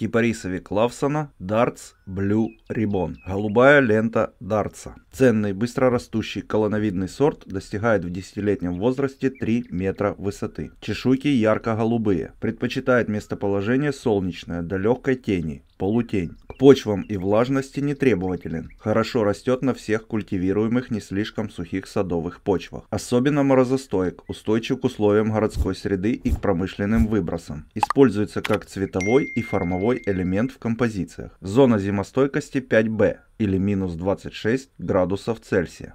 кипарисовик Лавсона, дартс Blue Ribbon, голубая лента дартса. Ценный быстрорастущий колоновидный сорт достигает в десятилетнем возрасте 3 метра высоты. Чешуйки ярко-голубые, предпочитает местоположение солнечное до легкой тени, полутень почвам и влажности не требователен. Хорошо растет на всех культивируемых не слишком сухих садовых почвах. Особенно морозостойк, устойчив к условиям городской среды и к промышленным выбросам. Используется как цветовой и формовой элемент в композициях. Зона зимостойкости 5 b или минус 26 градусов Цельсия.